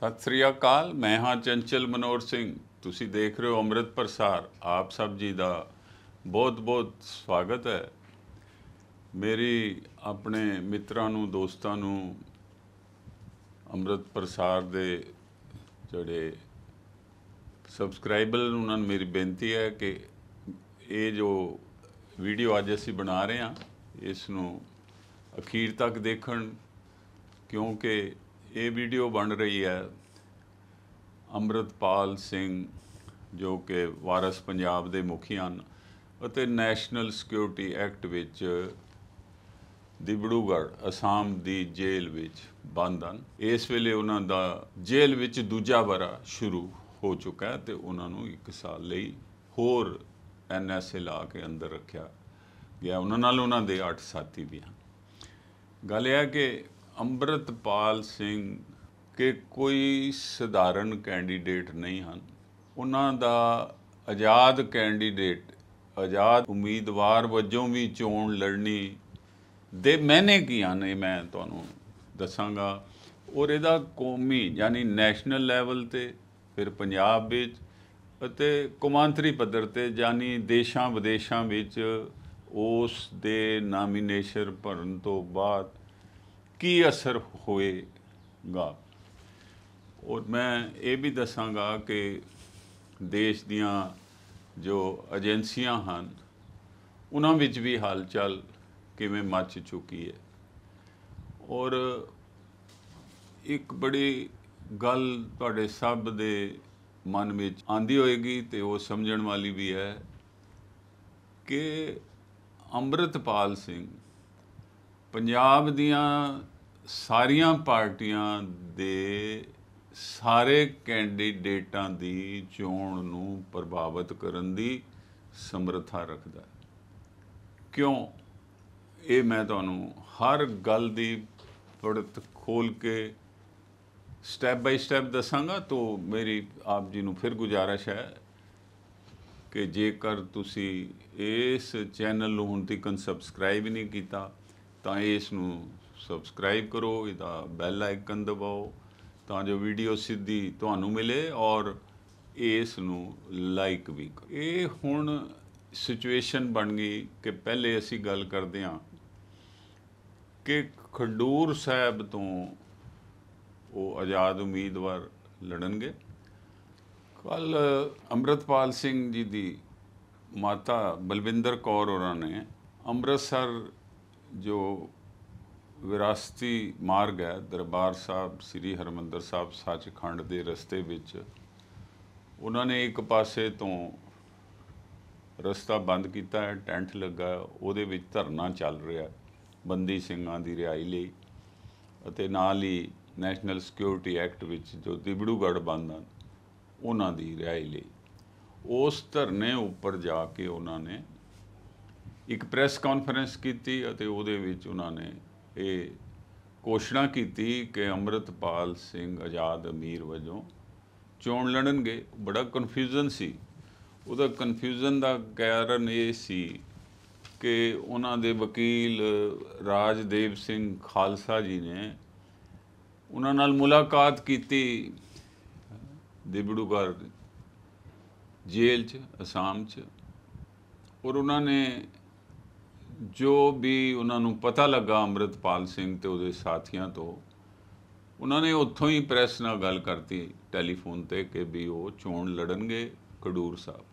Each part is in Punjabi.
ਸਤਿ ਸ੍ਰੀ ਅਕਾਲ ਮੈਂ ਹਾਂ ਚੰਚਲ ਮਨੋਰ ਸਿੰਘ ਤੁਸੀਂ ਦੇਖ ਰਹੇ ਹੋ ਅੰਮ੍ਰਿਤ ਪ੍ਰਸਾਰ ਆਪ ਸਭ ਜੀ ਦਾ ਬਹੁਤ-ਬਹੁਤ ਸਵਾਗਤ ਹੈ ਮੇਰੀ ਆਪਣੇ ਮਿੱਤਰਾਂ ਨੂੰ ਦੋਸਤਾਂ ਨੂੰ ਅੰਮ੍ਰਿਤ ਪ੍ਰਸਾਰ ਦੇ ਜਿਹੜੇ ਸਬਸਕ੍ਰਾਈਬਰ ਉਹਨਾਂ ਨੂੰ ਮੇਰੀ ਬੇਨਤੀ ਹੈ ਕਿ ਇਹ ਜੋ ਵੀਡੀਓ ਅੱਜ ਅਸੀਂ ਬਣਾ ਰਹੇ ਹਾਂ ਇਸ ਨੂੰ ਅਖੀਰ ਤੱਕ ਦੇਖਣ ਕਿਉਂਕਿ ਇਹ ਵੀਡੀਓ ਬਣ ਰਹੀ ਹੈ ਅਮਰਤਪਾਲ ਸਿੰਘ ਜੋ ਕਿ ਵਾਰਸ ਪੰਜਾਬ ਦੇ ਮੁਖੀ ਹਨ ਅਤੇ ਨੈਸ਼ਨਲ ਸਿਕਿਉਰਿਟੀ ਐਕਟ ਵਿੱਚ ਦਿਬੜੂਗੜ ਅਸਾਮ ਦੀ ਜੇਲ੍ਹ ਵਿੱਚ ਬੰਦ ਹਨ ਇਸ ਵੇਲੇ ਉਹਨਾਂ ਦਾ ਜੇਲ੍ਹ ਵਿੱਚ ਦੂਜਾ ਵਾਰਾ ਸ਼ੁਰੂ ਹੋ ਚੁੱਕਾ ਹੈ ਤੇ ਉਹਨਾਂ ਨੂੰ 1 ਸਾਲ ਲਈ ਹੋਰ ਐਨਐਸਏ ਲਾ ਕੇ ਅੰਦਰ ਰੱਖਿਆ ਗਿਆ ਉਹਨਾਂ ਨਾਲ ਉਹਨਾਂ ਦੇ 8 ਸਾਥੀ ਵੀ ਹਨ ਗੱਲ ਇਹ ਹੈ ਕਿ ਅੰਮ੍ਰਿਤਪਾਲ ਸਿੰਘ ਕਿ ਕੋਈ ਸਧਾਰਨ ਕੈਂਡੀਡੇਟ ਨਹੀਂ ਹਨ ਉਹਨਾਂ ਦਾ ਆਜ਼ਾਦ ਕੈਂਡੀਡੇਟ ਆਜ਼ਾਦ ਉਮੀਦਵਾਰ ਵਜੋਂ ਵੀ ਚੋਣ ਲੜਨੀ ਦੇ ਮੈਨੇ ਕੀ ਹਨ ਇਹ ਮੈਂ ਤੁਹਾਨੂੰ ਦੱਸਾਂਗਾ ਔਰ ਇਹਦਾ ਕੌਮੀ ਯਾਨੀ ਨੈਸ਼ਨਲ ਲੈਵਲ ਤੇ ਫਿਰ ਪੰਜਾਬ ਵਿੱਚ ਅਤੇ ਕੁਮਾਂਤਰੀ ਪੱਧਰ ਤੇ ਯਾਨੀ ਦੇਸ਼ਾਂ ਵਿਦੇਸ਼ਾਂ ਵਿੱਚ ਉਸ ਦੇ ਨਾਮੀਨੇਸ਼ਨ ਭਰਨ ਤੋਂ ਬਾਅਦ ਕੀ ਅਸਰ ਹੋਏਗਾ ਔਰ ਮੈਂ ਇਹ ਵੀ ਦੱਸਾਂਗਾ ਕਿ ਦੇਸ਼ ਦੀਆਂ ਜੋ ਏਜੰਸੀਆਂ ਹਨ ਉਹਨਾਂ ਵਿੱਚ ਵੀ ਹਾਲਚਲ ਕਿਵੇਂ ਮੱਚ ਚੁੱਕੀ ਹੈ ਔਰ ਇੱਕ ਬੜੀ ਗੱਲ ਤੁਹਾਡੇ ਸਭ ਦੇ ਮਨ ਵਿੱਚ ਆਂਦੀ ਹੋਏਗੀ ਤੇ ਉਹ ਸਮਝਣ ਵਾਲੀ ਵੀ ਹੈ ਕਿ ਅੰਮ੍ਰਿਤਪਾਲ ਸਿੰਘ ਪੰਜਾਬ ਦੀਆਂ ਸਾਰੀਆਂ ਪਾਰਟੀਆਂ ਦੇ ਸਾਰੇ ਕੈਂਡੀਡੇਟਾਂ ਦੀ ਚੋਣ ਨੂੰ ਪ੍ਰਭਾਵਿਤ ਕਰਨ ਦੀ ਸਮਰੱਥਾ ਰੱਖਦਾ ਕਿਉਂ ਇਹ ਮੈਂ ਤੁਹਾਨੂੰ ਹਰ ਗੱਲ ਦੀ ਪੜਤ ਖੋਲ ਕੇ ਸਟੈਪ ਬਾਈ ਸਟੈਪ ਦੱਸਾਂਗਾ ਤੋਂ ਮੇਰੀ ਆਪ ਜੀ ਨੂੰ ਫਿਰ ਗੁਜਾਰਿਸ਼ ਹੈ ਕਿ ਜੇਕਰ ਤੁਸੀਂ ਇਸ ਚੈਨਲ ਨੂੰ ਹੁਣ ਤੱਕ ਸਬਸਕ੍ਰਾਈਬ ਨਹੀਂ ਕੀਤਾ ਤਾਂ ਇਸ ਨੂੰ ਸਬਸਕ੍ਰਾਈਬ ਕਰੋ ਇਹਦਾ ਬੈਲ ਆਈਕਨ ਦਬਾਓ ਤਾਂ ਜੋ ਵੀਡੀਓ ਸਿੱਧੀ ਤੁਹਾਨੂੰ ਮਿਲੇ ਔਰ ਇਸ ਨੂੰ ਲਾਈਕ ਵੀ ਕਰੋ ਇਹ ਹੁਣ ਸਿਚੁਏਸ਼ਨ ਬਣ ਗਈ ਕਿ ਪਹਿਲੇ ਅਸੀਂ ਗੱਲ ਕਰਦੇ ਹਾਂ ਕਿ ਖਡੂਰ ਸਾਹਿਬ ਤੋਂ ਉਹ ਆਜ਼ਾਦ ਉਮੀਦਵਾਰ ਲੜਨਗੇ ਕੱਲ ਅਮਰਤਪਾਲ ਸਿੰਘ ਜੀ ਦੀ ਮਾਤਾ ਬਲਵਿੰਦਰ ਕੌਰ ਹੋਰਾਂ ਨੇ ਅੰਮ੍ਰਿਤਸਰ ਜੋ ਵਿਰਾਸਤੀ ਮਾਰਗ ਹੈ ਦਰਬਾਰ ਸਾਹਿਬ ਸ੍ਰੀ ਹਰਮੰਦਰ ਸਾਹਿਬ ਸੱਚਖੰਡ ਦੇ ਰਸਤੇ ਵਿੱਚ ਉਹਨਾਂ ਨੇ ਇੱਕ ਪਾਸੇ ਤੋਂ ਰਸਤਾ ਬੰਦ ਕੀਤਾ ਹੈ ਟੈਂਟ ਲੱਗਾ ਉਹਦੇ ਵਿੱਚ ਧਰਨਾ ਚੱਲ ਰਿਹਾ ਬੰਦੀ ਸਿੰਘਾਂ ਦੀ ਰਿਹਾਈ ਲਈ ਅਤੇ ਨਾਲ ਹੀ ਨੈਸ਼ਨਲ ਸਿਕਿਉਰਿਟੀ ਐਕਟ ਵਿੱਚ ਜੋ ਦਿਬੜੂਗੜ ਬੰਦ ਹਨ ਉਹਨਾਂ ਦੀ ਰਿਹਾਈ ਲਈ ਉਸ ਧਰਨੇ ਉੱਪਰ ਜਾ ਕੇ ਉਹਨਾਂ ਨੇ ਇੱਕ ਪ੍ਰੈਸ ਕਾਨਫਰੰਸ ਕੀਤੀ ਅਤੇ ਉਹਦੇ ਵਿੱਚ ਉਹਨਾਂ ਨੇ ਇਹ ਕੋਸ਼ਿਸ਼ਾਂ ਕੀਤੀ ਕਿ ਅਮਰਤਪਾਲ ਸਿੰਘ ਆਜ਼ਾਦ ਅਮੀਰ ਵਜੋਂ ਚੋਣ ਲੜਨਗੇ ਬੜਾ ਕਨਫਿਊਜ਼ਨ ਸੀ ਉਹਦਾ ਕਨਫਿਊਜ਼ਨ ਦਾ ਕਾਰਨ ਇਹ ਸੀ ਕਿ ਉਹਨਾਂ ਦੇ ਵਕੀਲ ਰਾਜਦੇਵ ਸਿੰਘ ਖਾਲਸਾ ਜੀ ਨੇ ਉਹਨਾਂ ਨਾਲ ਮੁਲਾਕਾਤ ਕੀਤੀ ਦਿਬੜੂਗਰ ਜੇਲ੍ਹ 'ਚ ਅਸਾਮ 'ਚ ਔਰ ਉਹਨਾਂ ਨੇ ਜੋ ਵੀ ਉਹਨਾਂ ਨੂੰ ਪਤਾ ਲੱਗਾ ਅਮਰਿਤਪਾਲ ਸਿੰਘ ਤੇ ਉਹਦੇ ਸਾਥੀਆਂ ਤੋਂ ਉਹਨਾਂ ਨੇ ਉੱਥੋਂ ਹੀ ਪ੍ਰੈਸ ਨਾਲ ਗੱਲ ਕਰਤੀ ਟੈਲੀਫੋਨ ਤੇ ਕਿ ਵੀ ਉਹ ਚੋਣ ਲੜਨਗੇ ਕਡੂਰ ਸਾਹਿਬ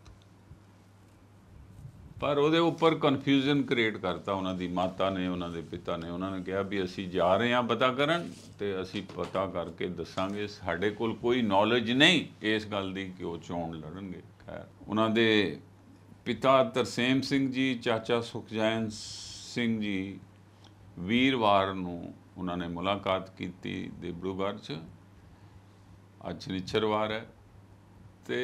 ਪਰ ਉਹਦੇ ਉੱਪਰ ਕਨਫਿਊਜ਼ਨ ਕ੍ਰੀਏਟ ਕਰਤਾ ਉਹਨਾਂ ਦੀ ਮਾਤਾ ਨੇ ਉਹਨਾਂ ਦੇ ਪਿਤਾ ਨੇ ਉਹਨਾਂ ਨੇ ਕਿਹਾ ਵੀ ਅਸੀਂ ਜਾ ਰਹੇ ਹਾਂ ਪਤਾ ਕਰਨ ਤੇ ਅਸੀਂ ਪਤਾ ਕਰਕੇ ਦੱਸਾਂਗੇ ਸਾਡੇ ਕੋਲ ਕੋਈ ਨੌਲੇਜ ਨਹੀਂ ਇਸ ਗੱਲ ਦੀ ਕਿ ਉਹ ਚੋਣ ਲੜਨਗੇ ਖੈਰ ਉਹਨਾਂ ਦੇ ਪਿਤਾ ਤਰਸੇਮ ਸਿੰਘ ਜੀ ਚਾਚਾ ਸੁਖਜੈਨ ਸਿੰਘ ਜੀ ਵੀਰਵਾਰ ਨੂੰ ਉਹਨਾਂ ਨੇ ਮੁਲਾਕਾਤ ਕੀਤੀ ਦਿਬੜੂਗੜ੍ਹ 'ਚ ਅੱਜ ਨਿਚਰਵਾਰ ਹੈ ਤੇ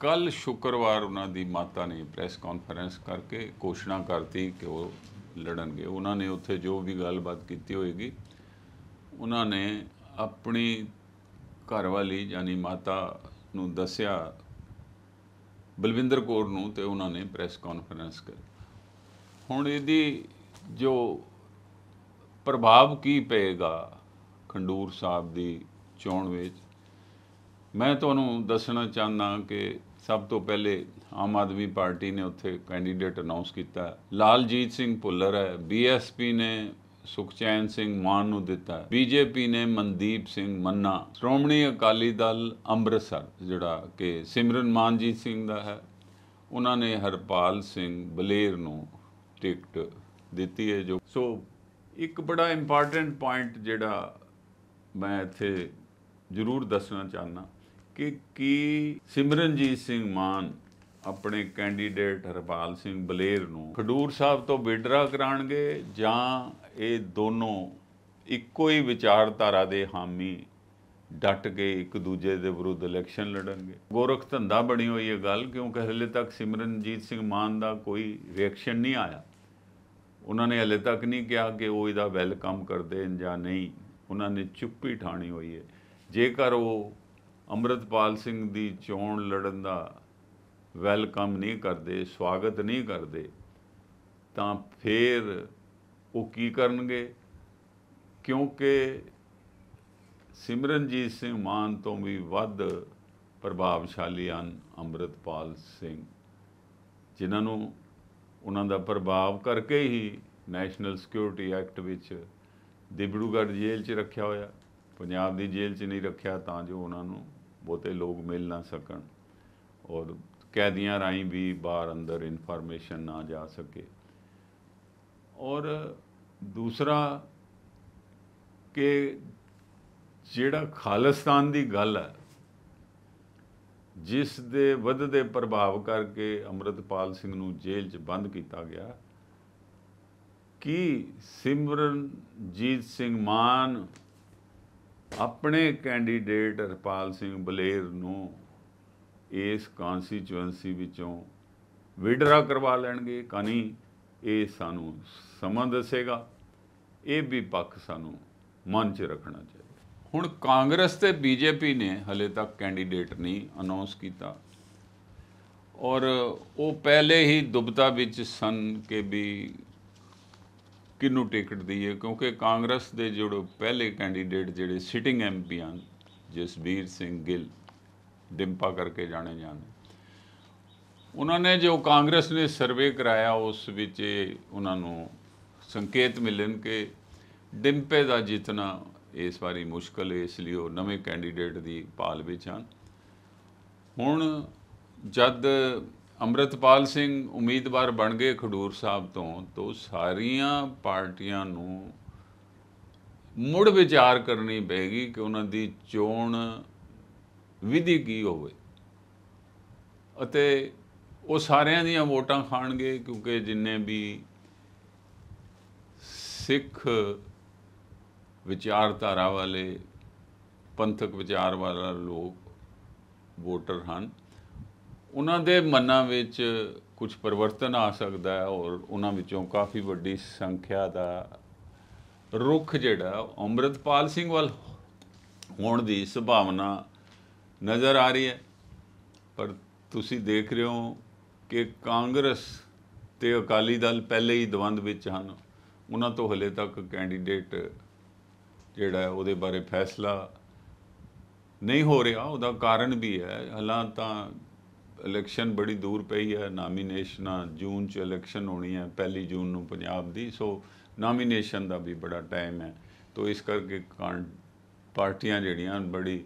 ਕੱਲ ਸ਼ੁੱਕਰਵਾਰ ਉਹਨਾਂ ਦੀ ਮਾਤਾ ਨੇ ਪ੍ਰੈਸ ਕਾਨਫਰੰਸ ਕਰਕੇ ਘੋਸ਼ਣਾ ਕਰਤੀ ਕਿ ਉਹ ਲੜਨਗੇ ਉਹਨਾਂ ਨੇ ਉੱਥੇ ਜੋ ਵੀ ਗੱਲਬਾਤ ਕੀਤੀ ਹੋਏਗੀ ਉਹਨਾਂ ਨੇ ਆਪਣੀ ਘਰ ਵਾਲੀ ਯਾਨੀ ਮਾਤਾ ਨੂੰ ਦੱਸਿਆ ਬਲਵਿੰਦਰ ਕੌਰ ਨੂੰ ਤੇ ਉਹਨਾਂ ਨੇ ਪ੍ਰੈਸ ਕਾਨਫਰੰਸ ਕਰ ਹੁਣ ਇਹਦੀ ਜੋ ਪ੍ਰਭਾਵ ਕੀ ਪਏਗਾ ਖੰਡੂਰ ਸਾਹਿਬ ਦੀ ਚੋਣ ਵਿੱਚ ਮੈਂ ਤੁਹਾਨੂੰ ਦੱਸਣਾ ਚਾਹੁੰਦਾ ਕਿ ਸਭ ਤੋਂ ਪਹਿਲੇ ਆਮ ਆਦਮੀ ਪਾਰਟੀ ਨੇ ਉੱਥੇ ਕੈਂਡੀਡੇਟ ਅਨਾਉਂਸ ਕੀਤਾ ਲਾਲਜੀਤ ਸਿੰਘ ਭੁੱਲਰ ਹੈ ਬੀਐਸਪੀ ਨੇ ਸੁਖਚੈਨ ਸਿੰਘ ਮਾਨ ਨੂੰ ਦਿੱਤਾ ਹੈ ਬੀਜੇਪੀ ਨੇ ਮਨਦੀਪ ਸਿੰਘ ਮੰਨਾ ਸ਼੍ਰੋਮਣੀ ਅਕਾਲੀ ਦਲ ਅੰਮ੍ਰਿਤਸਰ ਜਿਹੜਾ ਕਿ ਸਿਮਰਨ ਮਾਨਜੀਤ ਸਿੰਘ ਦਾ ਹੈ ਉਹਨਾਂ ਨੇ ਹਰਪਾਲ ਸਿੰਘ ਬਲੇਰ ਨੂੰ ਟਿਕਟ ਦਿੱਤੀ ਹੈ ਜੋ ਸੋ ਇੱਕ ਬੜਾ ਇੰਪੋਰਟੈਂਟ ਪੁਆਇੰਟ ਜਿਹੜਾ ਮੈਂ ਇੱਥੇ ਜ਼ਰੂਰ ਦੱਸਣਾ ਚਾਹਨਾ ਕਿ ਕੀ ਸਿਮਰਨਜੀਤ ਸਿੰਘ ਮਾਨ ਆਪਣੇ ਕੈਂਡੀਡੇਟ ਹਰਪਾਲ ਸਿੰਘ ਬਲੇਰ ਨੂੰ ਖਡੂਰ ਸਾਹਿਬ ਤੋਂ ਵਿਡਰਾ ਕਰਾਣਗੇ ਜਾਂ ਇਹ ਦੋਨੋਂ ਇੱਕੋ ਹੀ ਵਿਚਾਰਧਾਰਾ ਦੇ ਹਾਮੀ ਡਟ ਕੇ ਇੱਕ ਦੂਜੇ ਦੇ ਵਿਰੁੱਧ ਇਲੈਕਸ਼ਨ ਲੜਨਗੇ ਗੋਰਖ ਧੰਦਾ ਬਣੀ ਹੋਈ ਇਹ ਗੱਲ ਕਿਉਂਕਿ ਹਲੇ ਤੱਕ ਸਿਮਰਨਜੀਤ ਸਿੰਘ ਮਾਨ ਦਾ ਕੋਈ ਰਿਐਕਸ਼ਨ ਨਹੀਂ ਆਇਆ ਉਹਨਾਂ ਨੇ ਹਲੇ ਤੱਕ ਨਹੀਂ ਕਿਹਾ ਕਿ ਉਹ ਇਹਦਾ ਵੈਲਕਮ ਕਰਦੇ ਜਾਂ ਨਹੀਂ ਉਹਨਾਂ ਨੇ ਚੁੱਪੀ ਠਾਣੀ ਹੋਈ ਹੈ ਜੇਕਰ ਉਹ ਅਮਰਤਪਾਲ ਸਿੰਘ ਦੀ ਚੋਣ ਲੜਨ ਦਾ ਵੈਲਕਮ ਨਹੀਂ ਕਰਦੇ ਸਵਾਗਤ ਨਹੀਂ ਕਰਦੇ ਤਾਂ ਫੇਰ ਉਹ ਕੀ ਕਰਨਗੇ ਕਿਉਂਕਿ ਸਿਮਰਨਜੀਤ ਸਿੰਘ ਮਾਨ ਤੋਂ ਵੀ ਵੱਧ ਪ੍ਰਭਾਵਸ਼ਾਲੀ ਹਨ ਅੰਮ੍ਰਿਤਪਾਲ ਸਿੰਘ ਜਿਨ੍ਹਾਂ ਨੂੰ ਉਹਨਾਂ ਦਾ ਪ੍ਰਭਾਵ ਕਰਕੇ ਹੀ ਨੈਸ਼ਨਲ ਸਿਕਿਉਰਿਟੀ ਐਕਟ ਵਿੱਚ ਦਿਬੜੂਗੜ ਜੇਲ੍ਹ 'ਚ ਰੱਖਿਆ ਹੋਇਆ ਪੰਜਾਬ ਦੀ ਜੇਲ੍ਹ 'ਚ ਨਹੀਂ ਰੱਖਿਆ ਤਾਂ ਜੋ ਉਹਨਾਂ ਨੂੰ ਬਹੁਤੇ ਲੋਕ ਮਿਲ ਨਾ ਸਕਣ ਔਰ ਕੈਦੀਆਂ ਰਾਈ ਵੀ ਬਾਹਰ ਅੰਦਰ ਇਨਫੋਰਮੇਸ਼ਨ ਨਾ ਜਾ ਸਕੇ ਔਰ ਦੂਸਰਾ ਕਿ ਜਿਹੜਾ ਖਾਲਿਸਤਾਨ ਦੀ ਗੱਲ ਹੈ ਜਿਸ ਦੇ ਵੱਧਦੇ ਪ੍ਰਭਾਵ ਕਰਕੇ ਅਮਰਤਪਾਲ ਸਿੰਘ ਨੂੰ ਜੇਲ੍ਹ 'ਚ ਬੰਦ ਕੀਤਾ ਗਿਆ ਕੀ ਸਿਮਰਨਜੀਤ ਸਿੰਘ ਮਾਨ ਆਪਣੇ ਕੈਂਡੀਡੇਟ ਹਰਪਾਲ ਸਿੰਘ ਬਲੇਰ ਨੂੰ ਇਸ ਕਾਂਸਟੀਚੁਐਂਸੀ ਵਿੱਚੋਂ ਵਿਡਰਾ ਕਰਵਾ ਲੈਣਗੇ ਕਾਨੀ ਇਹ ਸਾਨੂੰ ਸਮਾਂ ਦੱਸੇਗਾ ਇਹ ਵੀ ਪੱਖ ਸਾਨੂੰ ਮਨ 'ਚ ਰੱਖਣਾ ਚਾਹੀਦਾ ਹੁਣ ਕਾਂਗਰਸ ਤੇ ਬੀਜੇਪੀ ਨੇ ਹਲੇ ਤੱਕ ਕੈਂਡੀਡੇਟ ਨਹੀਂ ਅਨਾਉਂਸ ਕੀਤਾ ਔਰ ਉਹ ਪਹਿਲੇ ਹੀ ਦੁਬਤਾ ਵਿੱਚ ਸਨ ਕਿ ਵੀ ਕਿੰਨੂ ਟਿਕਟ ਦਈਏ ਕਿਉਂਕਿ ਕਾਂਗਰਸ ਦੇ ਜਿਹੜੇ ਪਹਿਲੇ ਕੈਂਡੀਡੇਟ ਜਿਹੜੇ ਸਿਟਿੰਗ ਐਮਪੀ ਹਨ ਜਸਬੀਰ ਸਿੰਘ ਗਿੱਲ ਦਿੰਪਾ ਕਰਕੇ ਜਾਣੇ ਜਾਂਦੇ ਉਹਨਾਂ ਨੇ ਜੋ ਕਾਂਗਰਸ ਨੇ ਸਰਵੇ ਕਰਾਇਆ ਉਸ ਵਿੱਚ ਉਹਨਾਂ ਨੂੰ ਸੰਕੇਤ ਮਿਲਣ ਕਿ ਡਿੰਪੇ ਦਾ ਜਿੱਤਣਾ ਇਸ ਵਾਰੀ ਮੁਸ਼ਕਲ ਹੈ ਇਸ ਲਈ ਉਹ ਨਵੇਂ ਕੈਂਡੀਡੇਟ ਦੀ ਪਾਲ ਵਿੱਚ ਹਨ ਹੁਣ ਜਦ ਅਮਰਤਪਾਲ ਸਿੰਘ ਉਮੀਦਵਾਰ ਬਣ ਗਏ ਖਡੂਰ ਸਾਹਿਬ ਤੋਂ ਤੋਂ ਸਾਰੀਆਂ ਪਾਰਟੀਆਂ ਨੂੰ ਮੁੜ ਵਿਚਾਰ ਕਰਨੀ ਪੈਗੀ ਕਿ ਉਹਨਾਂ ਦੀ ਚੋਣ ਵਿਧੀ ਕੀ ਹੋਵੇ ਅਤੇ ਉਹ ਸਾਰਿਆਂ ਦੀਆਂ ਵੋਟਾਂ ਖਾਣਗੇ ਕਿਉਂਕਿ ਜਿੰਨੇ ਵੀ ਸਿੱਖ ਵਿਚਾਰਧਾਰਾ ਵਾਲੇ ਪੰਥਕ ਵਿਚਾਰ ਵਾਲਾ ਲੋਕ ਵੋਟਰ ਹਨ ਉਹਨਾਂ ਦੇ ਮਨਾਂ ਵਿੱਚ ਕੁਝ ਪਰਿਵਰਤਨ ਆ ਸਕਦਾ ਹੈ ਔਰ ਉਹਨਾਂ ਵਿੱਚੋਂ ਕਾਫੀ ਵੱਡੀ ਸੰਖਿਆ ਦਾ ਰੁਖ ਜਿਹੜਾ ਅੰਮ੍ਰਿਤਪਾਲ ਸਿੰਘ ਵੱਲ ਹੋਣ ਦੀ ਸੰਭਾਵਨਾ ਨਜ਼ਰ ਆ ਰਹੀ ਹੈ ਪਰ ਤੁਸੀਂ ਦੇਖ ਰਹੇ ਹੋ ਕਿ ਕਾਂਗਰਸ ਤੇ ਅਕਾਲੀ ਦਲ ਪਹਿਲੇ ਹੀ ਦਵੰਦ ਵਿੱਚ ਹਨ ਉਹਨਾਂ ਤੋਂ ਹਲੇ ਤੱਕ ਕੈਂਡੀਡੇਟ ਜਿਹੜਾ ਉਹਦੇ ਬਾਰੇ ਫੈਸਲਾ ਨਹੀਂ ਹੋ ਰਿਹਾ ਉਹਦਾ ਕਾਰਨ ਵੀ ਹੈ ਹਾਲਾਂ ਤਾਂ ਇਲੈਕਸ਼ਨ ਬੜੀ ਦੂਰ ਪਈ ਹੈ ਨਾਮੀਨੇਸ਼ਨਾਂ ਜੂਨ ਚ ਇਲੈਕਸ਼ਨ ਹੋਣੀ ਹੈ ਪਹਿਲੀ ਜੂਨ ਨੂੰ ਪੰਜਾਬ ਦੀ ਸੋ ਨਾਮੀਨੇਸ਼ਨ ਦਾ ਵੀ ਬੜਾ ਟਾਈਮ ਹੈ ਤੋ ਇਸ ਕਰਕੇ ਪਾਰਟੀਆਂ ਜਿਹੜੀਆਂ ਬੜੀ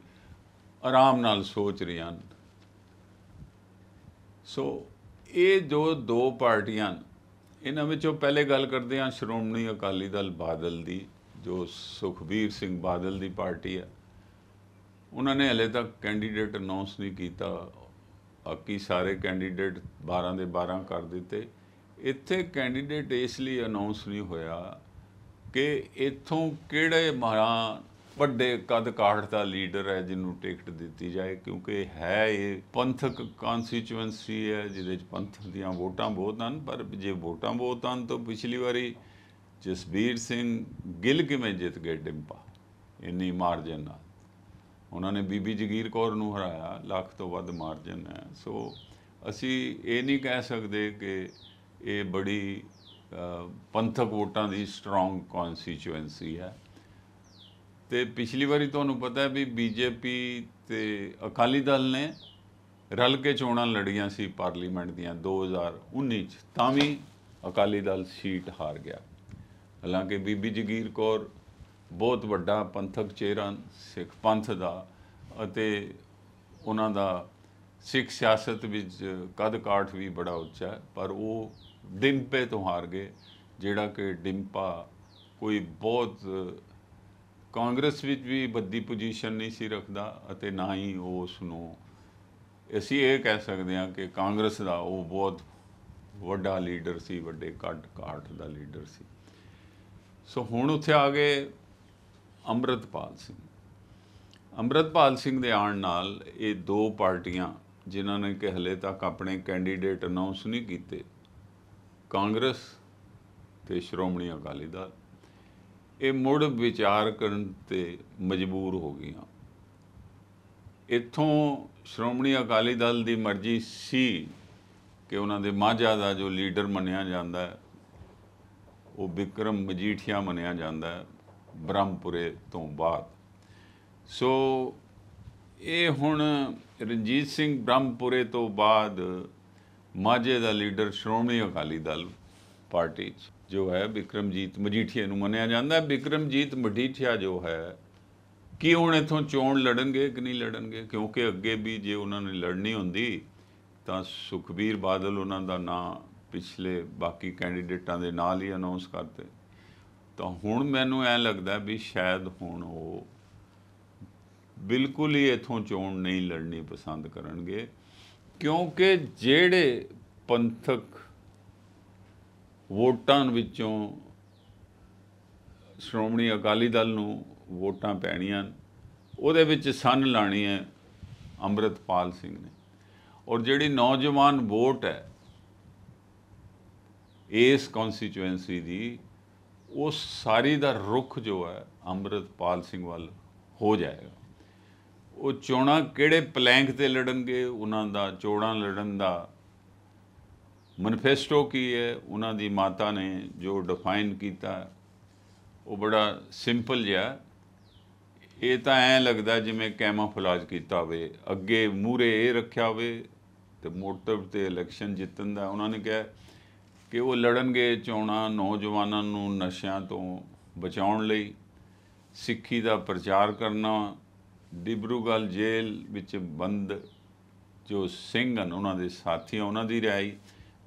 ਆਰਾਮ ਨਾਲ ਸੋਚ ਰਹੇ ਹਨ ਸੋ ਇਹ ਜੋ ਦੋ ਪਾਰਟੀਆਂ ਇਹਨਾਂ ਵਿੱਚੋਂ ਪਹਿਲੇ ਗੱਲ ਕਰਦੇ ਹਾਂ ਸ਼੍ਰੋਮਣੀ ਅਕਾਲੀ ਦਲ ਬਾਦਲ ਦੀ ਜੋ ਸੁਖਬੀਰ ਸਿੰਘ ਬਾਦਲ ਦੀ ਪਾਰਟੀ ਹੈ ਉਹਨਾਂ ਨੇ ਹਲੇ ਤੱਕ ਕੈਂਡੀਡੇਟ ਅਨਾਉਂਸ ਨਹੀਂ ਕੀਤਾ ਬਾਕੀ ਸਾਰੇ ਕੈਂਡੀਡੇਟ 12 ਦੇ 12 ਕਰ ਦਿੱਤੇ ਇੱਥੇ ਕੈਂਡੀਡੇਟ ਇਸ ਲਈ ਅਨਾਉਂਸ ਨਹੀਂ ਹੋਇਆ ਕਿ ਇਥੋਂ ਕਿਹੜੇ ਮਹਾਰਾਂ ਵੱਡੇ ਕਦ ਕਾਠ ਦਾ ਲੀਡਰ ਹੈ ਜਿਹਨੂੰ ਟਿਕਟ ਦਿੱਤੀ ਜਾਏ ਕਿਉਂਕਿ ਹੈ ਇਹ ਪੰਥਕ ਕਨਸਟੀਚੁਐਂਸੀ ਹੈ ਜਿਹਦੇ ਵਿੱਚ ਪੰਥ ਦੀਆਂ ਵੋਟਾਂ ਬਹੁਤ ਹਨ ਪਰ ਜੇ ਵੋਟਾਂ ਬਹੁਤ ਹਨ ਤਾਂ ਪਿਛਲੀ ਵਾਰੀ ਜਸਬੀਰ ਸਿੰਘ ਗਿੱਲ ਕਿਵੇਂ ਜਿੱਤ ਗਏ ਡਿੰਪਾ ਇੰਨੀ ਮਾਰਜਨ ਨਾਲ ਉਹਨਾਂ ਨੇ ਬੀਬੀ ਜਗੀਰ ਕੌਰ ਨੂੰ ਹਰਾਇਆ ਲੱਖ ਤੋਂ ਵੱਧ ਮਾਰਜਨ ਹੈ ਸੋ ਅਸੀਂ ਇਹ ਨਹੀਂ ਕਹਿ ਸਕਦੇ ਕਿ ਇਹ ਬੜੀ ਪੰਥਕ ਵੋਟਾਂ ਦੀ ਸਟਰੋਂਗ ਕਨਸਟੀਚੁਐਂਸੀ ਹੈ ਤੇ ਪਿਛਲੀ ਵਾਰੀ ਤੁਹਾਨੂੰ ਪਤਾ ਹੈ ਵੀ ਬੀਜੇਪੀ ਤੇ ਅਕਾਲੀ ਦਲ ਨੇ ਰਲ ਕੇ ਚੋਣਾਂ ਲੜੀਆਂ ਸੀ ਪਾਰਲੀਮੈਂਟ ਦੀਆਂ 2019 ਚ ਤਾਂ ਵੀ ਅਕਾਲੀ ਦਲ ਸੀਟ ਹਾਰ ਗਿਆ ਹਾਲਾਂਕਿ ਬੀਬੀ ਜਗੀਰ ਕੌਰ ਬਹੁਤ ਵੱਡਾ ਪੰਥਕ ਚਿਹਰਾ ਸਿੱਖ ਪੰਥ ਦਾ ਅਤੇ ਉਹਨਾਂ ਦਾ ਸਿੱਖ ਸਿਆਸਤ ਵਿੱਚ ਕਦ ਕਾਠ ਵੀ ਬੜਾ ਉੱਚਾ ਹੈ ਪਰ ਉਹ ਦਿਨ ਪੇ ਤੋਂ ਹਾਰ ਗਏ ਜਿਹੜਾ ਕਿ ਡਿੰਪਾ ਕੋਈ ਬਹੁਤ ਕਾਂਗਰਸ ਵਿੱਚ ਵੀ ਬੱਦੀ ਪੋਜੀਸ਼ਨ ਨਹੀਂ ਸੀ ਰੱਖਦਾ ਅਤੇ ਨਾ ਹੀ ਉਸ ਨੂੰ ਅਸੀਂ ਇਹ ਕਹਿ ਸਕਦੇ ਹਾਂ ਕਿ ਕਾਂਗਰਸ ਦਾ ਉਹ ਬਹੁਤ ਵੱਡਾ ਲੀਡਰ ਸੀ ਵੱਡੇ ਕੱਟ ਕਾਟ ਦਾ ਲੀਡਰ ਸੀ ਸੋ ਹੁਣ ਉੱਥੇ ਆ ਗਏ ਅਮਰਤਪਾਲ ਸਿੰਘ ਅਮਰਤਪਾਲ ਸਿੰਘ ਦੇ ਆਉਣ ਨਾਲ ਇਹ ਦੋ ਪਾਰਟੀਆਂ ਜਿਨ੍ਹਾਂ ਨੇ ਕਿ ਹਲੇ ਤੱਕ ਆਪਣੇ ਕੈਂਡੀਡੇਟ ਅਨਾਉਂਸ ਨਹੀਂ ਕੀਤੇ ਕਾਂਗਰਸ ਤੇ ਸ਼੍ਰੋਮਣੀ ਅਕਾਲੀ ਦਲ ਇਹ ਮੁੜ ਵਿਚਾਰ ਕਰਨ ਤੇ ਮਜਬੂਰ ਹੋ ਗਈਆਂ ਇੱਥੋਂ ਸ਼੍ਰੋਮਣੀ ਅਕਾਲੀ ਦਲ ਦੀ ਮਰਜ਼ੀ ਸੀ ਕਿ ਉਹਨਾਂ ਦੇ ਮਾਝਾ ਦਾ ਜੋ ਲੀਡਰ ਮੰਨਿਆ ਜਾਂਦਾ ਹੈ ਉਹ ਵਿਕਰਮ ਮਜੀਠੀਆ ਮੰਨਿਆ ਜਾਂਦਾ ਹੈ ਬ੍ਰਹਮਪੁਰੇ ਤੋਂ ਬਾਅਦ ਸੋ ਇਹ ਹੁਣ ਰਣਜੀਤ ਸਿੰਘ ਬ੍ਰਹਮਪੁਰੇ ਤੋਂ ਬਾਅਦ ਮਾਝੇ ਦਾ ਲੀਡਰ ਸ਼੍ਰੋਮਣੀ ਅਕਾਲੀ ਦਲ ਪਾਰਟੀ 'ਚ ਜੋ ਹੈ ਵਿਕਰਮਜੀਤ ਮਜੀਠੀਆ ਨੂੰ ਮੰਨਿਆ ਜਾਂਦਾ ਵਿਕਰਮਜੀਤ ਮਜੀਠੀਆ ਜੋ ਹੈ ਕੀ ਹੁਣ ਇਥੋਂ ਚੋਣ ਲੜਨਗੇ ਕਿ ਨਹੀਂ ਲੜਨਗੇ ਕਿਉਂਕਿ ਅੱਗੇ ਵੀ ਜੇ ਉਹਨਾਂ ਨੇ ਲੜਨੀ ਹੁੰਦੀ ਤਾਂ ਸੁਖਬੀਰ ਬਾਦਲ ਉਹਨਾਂ ਦਾ ਨਾਂ ਪਿਛਲੇ ਬਾਕੀ ਕੈਂਡੀਡੇਟਾਂ ਦੇ ਨਾਲ ਹੀ ਅਨਾਉਂਸ ਕਰਦੇ ਤਾਂ ਹੁਣ ਮੈਨੂੰ ਐ ਲੱਗਦਾ ਵੀ ਸ਼ਾਇਦ ਹੁਣ ਉਹ ਬਿਲਕੁਲ ਹੀ ਇਥੋਂ ਚੋਣ ਨਹੀਂ ਲੜਨੀ ਪਸੰਦ ਕਰਨਗੇ ਕਿਉਂਕਿ ਜਿਹੜੇ ਪੰਥਕ ਵੋਟਾਂ ਵਿੱਚੋਂ ਸ਼੍ਰੋਮਣੀ ਅਕਾਲੀ ਦਲ ਨੂੰ ਵੋਟਾਂ ਪੈਣੀਆਂ ਉਹਦੇ ਵਿੱਚ ਸੰਨ ਲਾਣੀ ਹੈ ਅੰਮ੍ਰਿਤਪਾਲ ਸਿੰਘ ਨੇ ਔਰ ਜਿਹੜੀ ਨੌਜਵਾਨ ਵੋਟ ਹੈ ਇਸ ਕਨਸਟੀਚੁਐਂਸੀ ਦੀ ਉਸ ਸਾਰੀ ਦਾ ਰੁਖ ਜੋ ਹੈ ਅੰਮ੍ਰਿਤਪਾਲ ਸਿੰਘ ਵੱਲ ਹੋ ਜਾਏਗਾ ਉਹ ਚੋਣਾਂ ਕਿਹੜੇ ਪਲੈਂਕ ਤੇ ਲੜਨਗੇ ਉਹਨਾਂ ਦਾ ਚੋੜਾਂ ਲੜਨ ਦਾ ਮੈਨੀਫੈਸਟੋ ਕੀ ਹੈ ਉਹਨਾਂ ਦੀ ਮਾਤਾ ਨੇ ਜੋ ਡਿਫਾਈਨ ਕੀਤਾ ਉਹ ਬੜਾ ਸਿੰਪਲ ਜਿਹਾ ਇਹ ਤਾਂ ਐ ਲੱਗਦਾ ਜਿਵੇਂ ਕੈਮੋਫਲਾਜ ਕੀਤਾ ਹੋਵੇ ਅੱਗੇ ਮੂਰੇ ਇਹ ਰੱਖਿਆ ਹੋਵੇ ਤੇ ਮੋਟਿਵ ਤੇ ਇਲੈਕਸ਼ਨ ਜਿੱਤਣ ਦਾ ਉਹਨਾਂ ਨੇ ਕਿਹਾ ਕਿ ਉਹ ਲੜਨਗੇ ਚੋਣਾ ਨੌਜਵਾਨਾਂ ਨੂੰ ਨਸ਼ਿਆਂ ਤੋਂ ਬਚਾਉਣ ਲਈ ਸਿੱਖੀ ਦਾ ਪ੍ਰਚਾਰ ਕਰਨਾ ਡਿਬਰੂਗਲ ਜੇਲ੍ਹ ਵਿੱਚ ਬੰਦ ਜੋ ਸਿੰਘ ਹਨ ਉਹਨਾਂ ਦੇ ਸਾਥੀ ਉਹਨਾਂ ਦੀ ਰਿਹਾਈ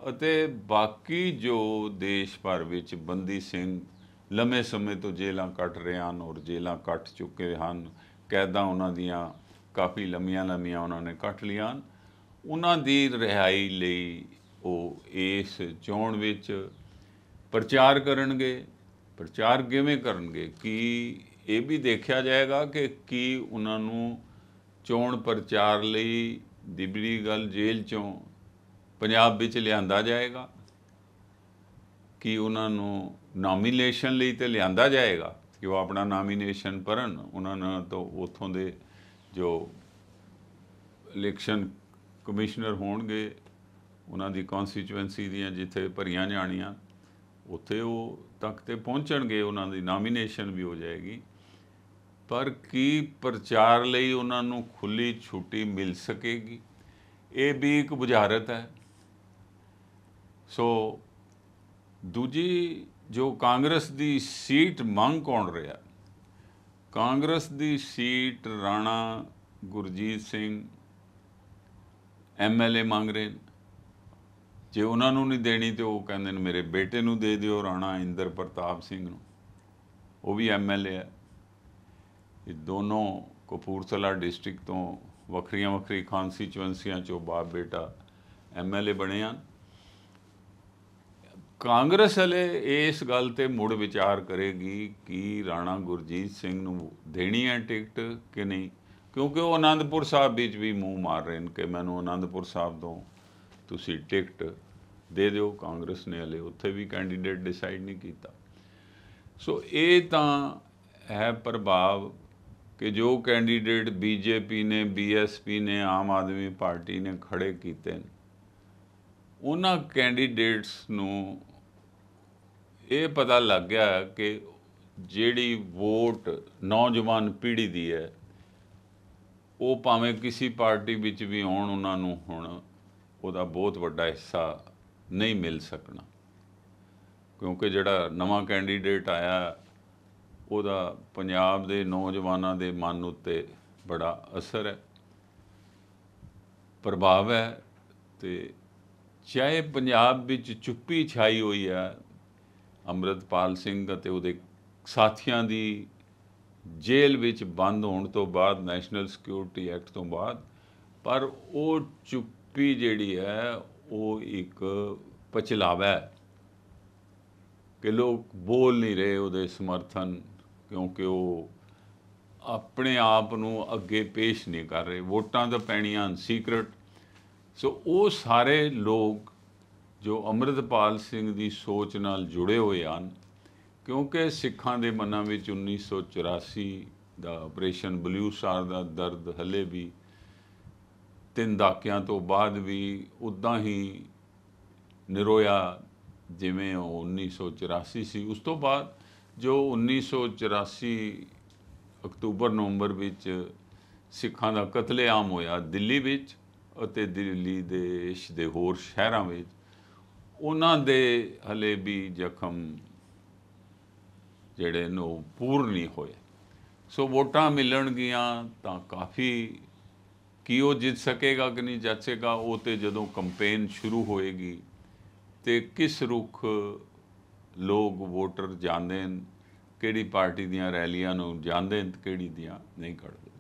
ਅਤੇ ਬਾਕੀ ਜੋ ਦੇਸ਼ ਭਰ ਵਿੱਚ ਬੰਦੀ ਸਿੰਘ ਲੰਮੇ ਸਮੇਂ ਤੋਂ ਜੇਲਾਂ ਕੱਟ ਰਹੇ ਹਨ ਔਰ ਜੇਲਾਂ ਕੱਟ ਚੁੱਕੇ ਹਨ ਕੈਦਾਂ ਉਹਨਾਂ ਦੀਆਂ ਕਾਫੀ ਲੰਮੀਆਂ ਲੰਮੀਆਂ ਉਹਨਾਂ ਨੇ ਕੱਟ ਲੀਆਂ ਉਹਨਾਂ ਦੀ ਰਿਹਾਈ ਲਈ ਉਹ ਇਸ ਚੋਣ ਵਿੱਚ ਪ੍ਰਚਾਰ ਕਰਨਗੇ ਪ੍ਰਚਾਰ ਕਿਵੇਂ ਕਰਨਗੇ ਕਿ ਇਹ ਵੀ ਦੇਖਿਆ ਜਾਏਗਾ ਕਿ ਕੀ ਉਹਨਾਂ ਨੂੰ ਚੋਣ ਪ੍ਰਚਾਰ ਲਈ ਦਿਬੜੀ ਗੱਲ ਜੇਲ੍ਹ ਚੋਂ ਪੰਜਾਬ ਵਿੱਚ ਲਿਆਂਦਾ ਜਾਏਗਾ ਕਿ ਉਹਨਾਂ ਨੂੰ ਨਾਮੀਨੇਸ਼ਨ ਲਈ ਤੇ ਲਿਆਂਦਾ ਜਾਏਗਾ ਕਿ ਉਹ ਆਪਣਾ ਨਾਮੀਨੇਸ਼ਨ ਭਰਨ ਉਹਨਾਂ ਨਾਲ ਤੋਂ ਉਥੋਂ ਦੇ ਜੋ ਇਲੈਕਸ਼ਨ ਕਮਿਸ਼ਨਰ ਹੋਣਗੇ ਉਹਨਾਂ ਦੀ ਕਨਸਟੀਚੁਐਂਸੀ ਦੀਆਂ ਜਿੱਥੇ ਭਰੀਆਂ ਜਾਣੀਆਂ ਉੱਥੇ ਉਹ ਤੱਕ ਤੇ ਪਹੁੰਚਣਗੇ ਉਹਨਾਂ ਦੀ ਨਾਮੀਨੇਸ਼ਨ ਵੀ ਹੋ ਜਾਏਗੀ ਪਰ ਕੀ ਪ੍ਰਚਾਰ ਲਈ ਉਹਨਾਂ ਨੂੰ ਖੁੱਲੀ ਛੁੱਟੀ ਮਿਲ ਸਕੇਗੀ ਇਹ ਵੀ ਇੱਕ ਬੁਝਾਰਤ ਹੈ ਸੋ ਦੂਜੀ ਜੋ ਕਾਂਗਰਸ ਦੀ ਸੀਟ ਮੰਗ ਕੌਣ ਰਿਹਾ ਕਾਂਗਰਸ ਦੀ ਸੀਟ ਰਾਣਾ ਗੁਰਜੀਤ ਸਿੰਘ ਐਮਐਲਏ ਮੰਗ ਰਹੇ ਜੇ ਉਹਨਾਂ ਨੂੰ ਨਹੀਂ ਦੇਣੀ ਤੇ ਉਹ ਕਹਿੰਦੇ ਨੇ ਮੇਰੇ ਬੇਟੇ ਨੂੰ ਦੇ ਦਿਓ ਰਾਣਾ ਇੰਦਰ ਪ੍ਰਤਾਪ ਸਿੰਘ ਨੂੰ ਉਹ ਵੀ ਐਮਐਲਏ ਹੈ ਇਹ ਦੋਨੋਂ ਕਪੂਰਥਲਾ ਡਿਸਟ੍ਰਿਕਟ ਤੋਂ ਵੱਖਰੀਆਂ ਵੱਖਰੀ ਖਾਂਸੀ ਚੋਂ ਬਾਪ ਬੇਟਾ ਐਮਐਲਏ ਬਣੇ ਹਨ ਕਾਂਗਰਸ ਹਲੇ ਇਸ ਗੱਲ ਤੇ ਮੁੜ ਵਿਚਾਰ ਕਰੇਗੀ ਕਿ ਰਾਣਾ ਗੁਰਜੀਤ ਸਿੰਘ ਨੂੰ ਦੇਣੀ ਹੈ ਟਿਕਟ ਕਿ ਨਹੀਂ ਕਿਉਂਕਿ ਉਹ ਆਨੰਦਪੁਰ ਸਾਹਿਬ ਵਿੱਚ ਵੀ ਮੂੰਹ ਮਾਰ ਰਹੇ ਨੇ ਕਿ ਮੈਨੂੰ ਆਨੰਦਪੁਰ ਸਾਹਿਬ ਤੋਂ ਤੁਸੀਂ ਟਿਕਟ ਦੇ ਦਿਓ ਕਾਂਗਰਸ ਨੇ ਹਲੇ ਉੱਥੇ ਵੀ ਕੈਂਡੀਡੇਟ ਡਿਸਾਈਡ ਨਹੀਂ ਕੀਤਾ ਸੋ ਇਹ ਤਾਂ ਹੈ ਪ੍ਰਭਾਵ ਕਿ ਜੋ ਕੈਂਡੀਡੇਟ ਬੀਜੇਪੀ ਨੇ ਬੀਐਸਪੀ ਨੇ ਆਮ ਆਦਮੀ ਪਾਰਟੀ ਨੇ ਖੜੇ ਕੀਤੇ ਨੇ ਉਹਨਾਂ ਕੈਂਡੀਡੇਟਸ ਨੂੰ ਇਹ ਪਤਾ ਲੱਗ ਗਿਆ ਕਿ ਜਿਹੜੀ ਵੋਟ ਨੌਜਵਾਨ ਪੀੜ੍ਹੀ ਦੀ ਹੈ ਉਹ ਭਾਵੇਂ ਕਿਸੇ ਪਾਰਟੀ ਵਿੱਚ ਵੀ ਹੋਣ ਉਹਨਾਂ ਨੂੰ ਹੁਣ ਉਹਦਾ ਬਹੁਤ ਵੱਡਾ ਹਿੱਸਾ ਨਹੀਂ ਮਿਲ ਸਕਣਾ ਕਿਉਂਕਿ ਜਿਹੜਾ ਨਵਾਂ ਕੈਂਡੀਡੇਟ ਆਇਆ ਉਹਦਾ ਪੰਜਾਬ ਦੇ ਨੌਜਵਾਨਾਂ ਦੇ ਮਨ ਉੱਤੇ ਬੜਾ ਅਸਰ ਹੈ ਪ੍ਰਭਾਵ ਹੈ ਤੇ ਚਾਹੇ ਪੰਜਾਬ ਵਿੱਚ ਚੁੱਪੀ ਛਾਈ ਹੋਈ ਹੈ ਅਮਰਤਪਾਲ ਸਿੰਘ ਅਤੇ ਉਹਦੇ ਸਾਥੀਆਂ ਦੀ ਜੇਲ੍ਹ ਵਿੱਚ ਬੰਦ ਹੋਣ ਤੋਂ ਬਾਅਦ ਨੈਸ਼ਨਲ ਸਿਕਿਉਰਿਟੀ ਐਕਟ ਤੋਂ ਬਾਅਦ ਪਰ ਉਹ ਚੁੱਪੀ ਜਿਹੜੀ ਹੈ ਉਹ ਇੱਕ ਪਚਲਾਵਾ ਹੈ ਕਿ ਲੋਕ ਬੋਲ ਨਹੀਂ ਰਹੇ ਉਹਦੇ ਸਮਰਥਨ ਕਿਉਂਕਿ ਉਹ ਆਪਣੇ ਆਪ ਨੂੰ ਅੱਗੇ ਪੇਸ਼ ਨਹੀਂ ਕਰ ਰਹੇ ਵੋਟਾਂ ਤਾਂ ਪੈਣੀਆਂ ਸੀਕ੍ਰੇਟ ਸੋ ਉਹ ਸਾਰੇ ਲੋਕ ਜੋ ਅਮਰਿਤਪਾਲ ਸਿੰਘ ਦੀ ਸੋਚ ਨਾਲ ਜੁੜੇ ਹੋਏ ਹਨ ਕਿਉਂਕਿ ਸਿੱਖਾਂ ਦੇ ਮਨਾਂ ਵਿੱਚ 1984 ਦਾ ਆਪਰੇਸ਼ਨ ਬਲੂ ਸਟਾਰ ਦਾ ਦਰਦ ਹਲੇ ਵੀ ਤਿੰਨ ਦਾਕਿਆਂ ਤੋਂ ਬਾਅਦ ਵੀ ਉਦਾਂ ਹੀ ਨਿਰੋਇਆ ਜਿਵੇਂ ਉਹ 1984 ਸੀ ਉਸ ਤੋਂ ਬਾਅਦ ਜੋ 1984 ਅਕਤੂਬਰ ਨਵੰਬਰ ਵਿੱਚ ਸਿੱਖਾਂ ਦਾ ਕਤਲੇਆਮ ਹੋਇਆ ਦਿੱਲੀ ਵਿੱਚ ਅਤੇ ਦਿੱਲੀ ਦੇ ਦੇ ਹੋਰ ਸ਼ਹਿਰਾਂ ਵਿੱਚ ਉਹਨਾਂ ਦੇ ਹਲੇ ਵੀ ਜ਼ਖਮ ਜਿਹੜੇ ਨੂੰ ਪੂਰ ਨਹੀਂ ਹੋਏ ਸੋ ਵੋਟਾਂ ਮਿਲਣ ਗਿਆਂ ਤਾਂ ਕਾਫੀ ਕੀ ਉਹ ਜਿੱਤ ਸਕੇਗਾ ਕਿ ਨਹੀਂ ਜਾਚੇਗਾ ਉਹ ਤੇ ਜਦੋਂ ਕੰਪੇਨ ਸ਼ੁਰੂ ਹੋਏਗੀ ਤੇ ਕਿਸ ਰੁਖ ਲੋਕ ਵੋਟਰ ਜਾਂਦੇ ਨੇ ਕਿਹੜੀ ਪਾਰਟੀ ਦੀਆਂ ਰੈਲੀਆਂ ਨੂੰ ਜਾਂਦੇ ਨੇ ਕਿਹੜੀ ਦੀਆਂ ਨਹੀਂ ਕੱਢਦੇ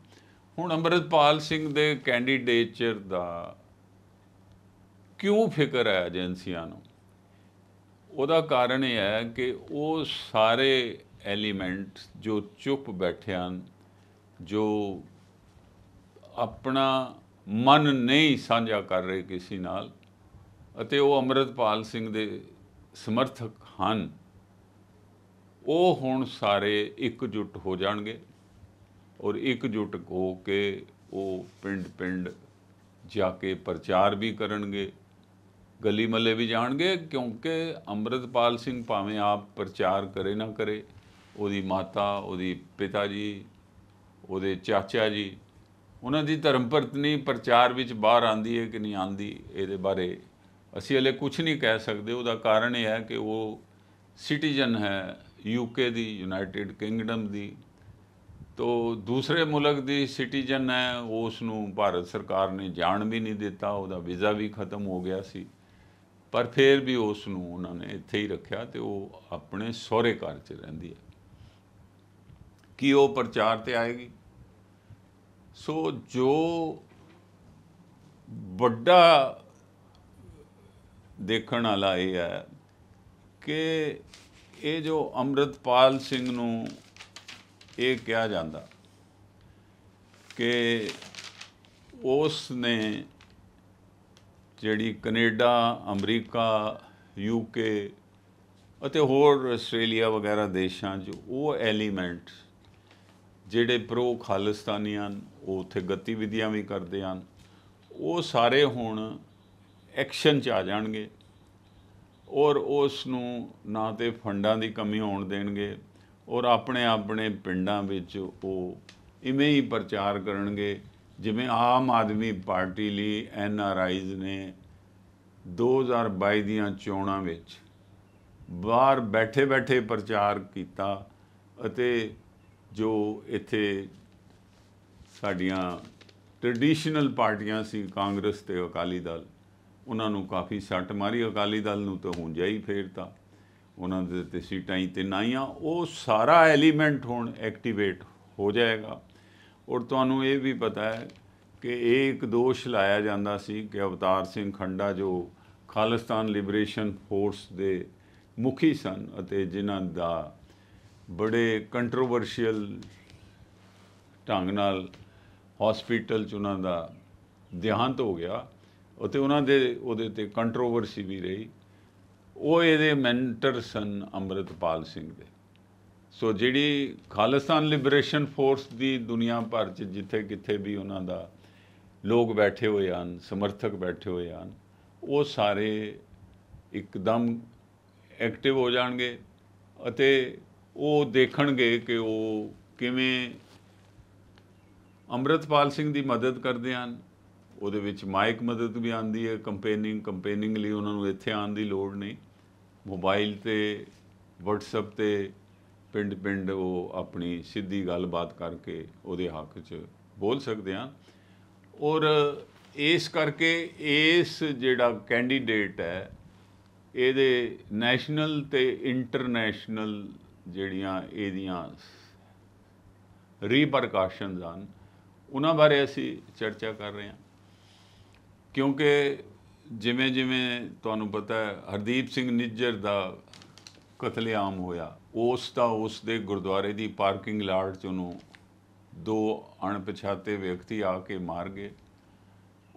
ਹੁਣ ਅਮਰਿਤਪਾਲ ਸਿੰਘ ਦੇ ਕੈਂਡੀਡੇਟਚਰ ਦਾ ਕਿਉਂ ਫਿਕਰ ਹੈ ਏਜੰਸੀਆਂ ਨੂੰ ਉਹਦਾ ਕਾਰਨ ਇਹ ਹੈ ਕਿ ਉਹ ਸਾਰੇ ਐਲੀਮੈਂਟ ਜੋ ਚੁੱਪ ਬੈਠੇ ਹਨ ਜੋ ਆਪਣਾ ਮਨ ਨਹੀਂ ਸਾਂਝਾ ਕਰ ਰਹੇ ਕਿਸੇ ਨਾਲ ਅਤੇ ਉਹ ਅਮਰਤਪਾਲ ਸਿੰਘ ਦੇ ਸਮਰਥਕ ਹਨ ਉਹ ਹੁਣ ਸਾਰੇ ਇਕਜੁੱਟ ਹੋ ਜਾਣਗੇ ਔਰ ਇਕਜੁੱਟ ਹੋ ਕੇ ਉਹ ਪਿੰਡ ਪਿੰਡ ਜਾ ਕੇ ਪ੍ਰਚਾਰ ਵੀ ਕਰਨਗੇ ਗਲੀ ਮੱਲੇ ਵੀ ਜਾਣਗੇ ਕਿਉਂਕਿ ਅੰਮ੍ਰਿਤਪਾਲ ਸਿੰਘ ਭਾਵੇਂ ਆਪ ਪ੍ਰਚਾਰ ਕਰੇ ਨਾ ਕਰੇ ਉਹਦੀ ਮਾਤਾ ਉਹਦੀ ਪਿਤਾ ਜੀ ਉਹਦੇ ਚਾਚਾ ਜੀ ਉਹਨਾਂ ਦੀ ਧਰਮ ਪਤਨੀ ਪ੍ਰਚਾਰ ਵਿੱਚ ਬਾਹਰ ਆਂਦੀ ਹੈ ਕਿ ਨਹੀਂ ਆਂਦੀ ਇਹਦੇ ਬਾਰੇ ਅਸੀਂ ਹਲੇ ਕੁਝ ਨਹੀਂ ਕਹਿ ਸਕਦੇ ਉਹਦਾ ਕਾਰਨ ਇਹ ਹੈ ਕਿ ਉਹ ਸਿਟੀਜ਼ਨ ਹੈ ਯੂਕੇ ਦੀ ਯੂਨਾਈਟਿਡ ਕਿੰਗਡਮ ਦੀ ਤੋ ਦੂਸਰੇ ਮੁਲਕ ਦੀ ਸਿਟੀਜ਼ਨ ਹੈ ਉਸ ਨੂੰ ਭਾਰਤ ਸਰਕਾਰ ਨੇ ਜਾਣ ਵੀ ਨਹੀਂ ਦਿੱਤਾ ਉਹਦਾ ਵੀਜ਼ਾ ਵੀ ਖਤਮ ਹੋ ਗਿਆ ਸੀ ਪਰ ਫਿਰ ਵੀ ਉਸ ਨੂੰ ਉਹਨਾਂ ਨੇ ਇੱਥੇ ਹੀ ਰੱਖਿਆ ਤੇ ਉਹ ਆਪਣੇ ਸਹੁਰੇ ਘਰ 'ਚ ਰਹਿੰਦੀ ਹੈ ਕਿ ਉਹ ਪ੍ਰਚਾਰ ਤੇ ਆਏਗੀ ਸੋ ਜੋ ਵੱਡਾ ਦੇਖਣ ਵਾਲਾ ਇਹ ਹੈ ਕਿ ਇਹ ਜੋ ਅਮਰਤਪਾਲ ਸਿੰਘ ਨੂੰ ਇਹ ਕਿਹਾ ਜਾਂਦਾ ਕਿ ਉਸ ਨੇ ਜਿਹੜੀ ਕੈਨੇਡਾ ਅਮਰੀਕਾ ਯੂਕੇ ਅਤੇ ਹੋਰ ਆਸਟ੍ਰੇਲੀਆ ਵਗੈਰਾ ਦੇਸ਼ਾਂ 'ਚ ਉਹ ਐਲੀਮੈਂਟ ਜਿਹੜੇ ਪ੍ਰੋ ਖਾਲਿਸਤਾਨੀ ਹਨ ਉਹ ਉੱਥੇ ਗਤੀਵਿਧੀਆਂ ਵੀ ਕਰਦੇ ਹਨ ਉਹ ਸਾਰੇ ਹੁਣ ਐਕਸ਼ਨ 'ਚ ਆ ਜਾਣਗੇ ਔਰ ਉਸ ਨੂੰ ਨਾ ਤੇ ਫੰਡਾਂ ਦੀ ਕਮੀ ਹੋਣ ਦੇਣਗੇ ਔਰ ਆਪਣੇ ਆਪਣੇ ਪਿੰਡਾਂ ਵਿੱਚ ਉਹ ਇਵੇਂ ਹੀ ਪ੍ਰਚਾਰ ਕਰਨਗੇ ਜਿਵੇਂ ਆਮ ਆਦਮੀ ਪਾਰਟੀ ਲਈ ਐਨ ਆਰ ਆਈਜ਼ ਨੇ 2022 ਦੀਆਂ ਚੋਣਾਂ ਵਿੱਚ ਬਾਹਰ ਬੈਠੇ-ਬੈਠੇ ਪ੍ਰਚਾਰ ਕੀਤਾ ਅਤੇ ਜੋ ਇੱਥੇ ਸਾਡੀਆਂ ਟ੍ਰੈਡੀਸ਼ਨਲ ਪਾਰਟੀਆਂ ਸੀ ਕਾਂਗਰਸ ਤੇ ਅਕਾਲੀ ਦਲ ਉਹਨਾਂ ਨੂੰ ਕਾਫੀ ਸੱਟ ਮਾਰੀ ਅਕਾਲੀ ਦਲ ਨੂੰ ਤਾਂ ਹੁੰਜਾ ਹੀ ਫੇਰਤਾ ਉਹਨਾਂ ਦੇ ਤੇ ਸੀਟਾਂ ਹੀ ਤੇ ਨਾਈਆਂ ਉਹ ਸਾਰਾ ਐਲੀਮੈਂਟ ਹੁਣ ਐਕਟੀਵੇਟ ਹੋ ਜਾਏਗਾ ਔਰ ਤੁਹਾਨੂੰ ਇਹ ਵੀ ਪਤਾ ਹੈ ਕਿ ਇਹ ਇੱਕ ਦੋਸ਼ ਲਾਇਆ ਜਾਂਦਾ ਸੀ ਕਿ ਅਵਤਾਰ ਸਿੰਘ ਖੰਡਾ ਜੋ ਖਾਲਿਸਤਾਨ ਲਿਬਰੇਸ਼ਨ ਫੋਰਸ ਦੇ ਮੁਖੀ ਸਨ ਅਤੇ ਜਿਨ੍ਹਾਂ ਦਾ ਬੜੇ ਕੰਟਰੋਵਰਸ਼ੀਅਲ ਢੰਗ ਨਾਲ ਹਸਪੀਟਲ ਚ ਉਹਨਾਂ ਦਾ ਦਿਹਾਂਤ ਹੋ ਗਿਆ ਅਤੇ ਉਹਨਾਂ ਦੇ ਉਹਦੇ ਤੇ ਕੰਟਰੋਵਰਸੀ ਵੀ ਰਹੀ ਉਹ ਇਹਦੇ ਮੈਂਟਰ ਸਨ ਅੰਮ੍ਰਿਤਪਾਲ ਸਿੰਘ ਦੇ ਸੋ ਜਿਹੜੀ ਖਾਲਿਸਤਾਨ ਲਿਬਰੇਸ਼ਨ ਫੋਰਸ ਦੀ ਦੁਨੀਆ ਭਰ 'ਚ ਜਿੱਥੇ ਕਿੱਥੇ ਵੀ ਉਹਨਾਂ ਦਾ ਲੋਕ ਬੈਠੇ ਹੋਏ ਹਨ ਸਮਰਥਕ ਬੈਠੇ ਹੋਏ ਹਨ ਉਹ ਸਾਰੇ ਇੱਕਦਮ ਐਕਟਿਵ ਹੋ ਜਾਣਗੇ ਅਤੇ ਉਹ ਦੇਖਣਗੇ ਕਿ ਉਹ ਕਿਵੇਂ ਅਮਰਤਪਾਲ ਸਿੰਘ ਦੀ ਮਦਦ ਕਰਦੇ ਹਨ ਉਹਦੇ ਵਿੱਚ ਮਾਈਕ ਮਦਦ ਵੀ ਆਂਦੀ ਹੈ ਕੰਪੇਨਿੰਗ ਕੰਪੇਨਿੰਗ ਲਈ ਉਹਨਾਂ ਨੂੰ ਇੱਥੇ ਆਉਣ ਦੀ ਲੋੜ ਨਹੀਂ ਮੋਬਾਈਲ ਤੇ WhatsApp ਤੇ ਪਿੰਡ ਪਿੰਡ ਉਹ ਆਪਣੀ ਸਿੱਧੀ ਗੱਲਬਾਤ ਕਰਕੇ ਉਹਦੇ ਹੱਕ 'ਚ ਬੋਲ ਸਕਦੇ ਆ ਔਰ ਇਸ ਕਰਕੇ ਇਸ ਜਿਹੜਾ ਕੈਂਡੀਡੇਟ ਹੈ ਇਹਦੇ ਨੈਸ਼ਨਲ ਤੇ ਇੰਟਰਨੈਸ਼ਨਲ ਜਿਹੜੀਆਂ ਇਹਦੀਆਂ ਰੀਪਰਕਾਸ਼ਨਸ ਹਨ ਉਹਨਾਂ ਬਾਰੇ ਅਸੀਂ ਚਰਚਾ ਕਰ ਰਹੇ ਹਾਂ ਕਿਉਂਕਿ ਜਿਵੇਂ ਜਿਵੇਂ ਤੁਹਾਨੂੰ ਪਤਾ ਹੈ ਹਰਦੀਪ ਸਿੰਘ ਨਿੱਜਰ ਦਾ ਕਤਲੇਆਮ ਹੋਇਆ ਉਸ ਦਾ ਉਸ ਦੇ ਗੁਰਦੁਆਰੇ ਦੀ ਪਾਰਕਿੰਗ ਲਾਟ ਚ ਉਹਨੂੰ ਦੋ ਅਣਪਛਾਤੇ ਵਿਅਕਤੀ ਆ ਕੇ ਮਾਰ ਗਏ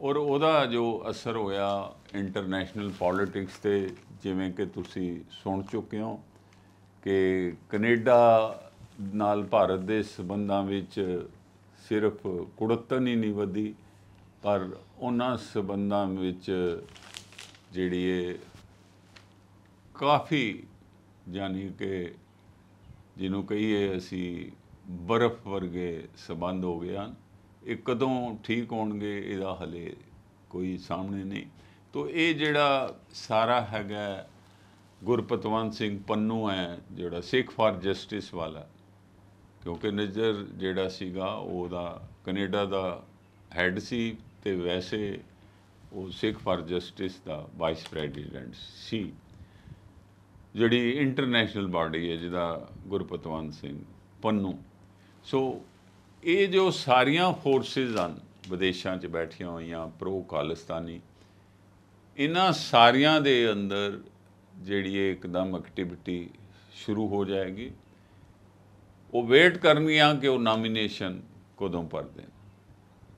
ਔਰ ਉਹਦਾ ਜੋ ਅਸਰ ਹੋਇਆ ਇੰਟਰਨੈਸ਼ਨਲ ਪੋਲਿਟਿਕਸ ਤੇ ਜਿਵੇਂ ਕਿ ਤੁਸੀਂ ਸੁਣ ਚੁੱਕੇ ਹੋ ਕਿ ਕੈਨੇਡਾ ਨਾਲ ਭਾਰਤ ਦੇ ਸਬੰਧਾਂ ਵਿੱਚ ਸਿਰਫ ਕੁੜਤਨ ਹੀ ਨਹੀਂ ਵਧੀ ਪਰ ਉਹਨਾਂ ਸਬੰਧਾਂ ਵਿੱਚ ਜਿਹੜੀ ਇਹ ਕਾਫੀ ਯਾਨੀ ਕਿ ਜਿਹਨੂੰ ਕਹੀਏ ਅਸੀਂ ਬਰਫ਼ ਵਰਗੇ ਸਬੰਧ ਹੋ ਗਏ ਹਨ ਇਹ ਕਦੋਂ ਠੀਕ ਹੋਣਗੇ ਇਹਦਾ ਹਲੇ ਕੋਈ ਸਾਹਮਣੇ ਨਹੀਂ ਤੋਂ ਇਹ ਜਿਹੜਾ ਸਾਰਾ ਹੈਗਾ ਗੁਰਪਤਵੰਤ ਸਿੰਘ ਪੰਨੂ ਹੈ ਜਿਹੜਾ ਸਿੱਖ ਫਾਰ ਜਸਟਿਸ ਵਾਲਾ ਕਿਉਂਕਿ ਨਜ਼ਰ ਜਿਹੜਾ ਸੀਗਾ ਉਹਦਾ ਕੈਨੇਡਾ ਦਾ ਹੈਡ ਸੀ ਤੇ ਵੈਸੇ ਉਹ ਸਿੱਖ ਫਾਰ ਜਸਟਿਸ ਦਾ ਵਾਈਸ ਪ੍ਰੈਜ਼ੀਡੈਂਟ ਸੀ ਜਿਹੜੀ ਇੰਟਰਨੈਸ਼ਨਲ ਬਾਡੀ ਹੈ ਜਿਹਦਾ ਗੁਰਪਤਵੰਤ ਸਿੰਘ ਪੰਨੂ ਸੋ ਇਹ ਜੋ ਸਾਰੀਆਂ ਫੋਰਸਸ ਹਨ ਵਿਦੇਸ਼ਾਂ 'ਚ ਬੈਠੀਆਂ ਹੋਈਆਂ ਪ੍ਰੋ ਕਾਲਿਸਤਾਨੀ ਇਹਨਾਂ ਸਾਰਿਆਂ ਦੇ ਅੰਦਰ ਜਿਹੜੀ ਇਹ ਇੱਕਦਮ ਐਕਟੀਵਿਟੀ ਸ਼ੁਰੂ ਹੋ ਜਾਏਗੀ ਉਹ ਵੇਟ ਕਰਨੀਆਂ ਕਿ ਉਹ ਨਾਮੀਨੇਸ਼ਨ ਕਦੋਂ ਭਰ ਦੇਣ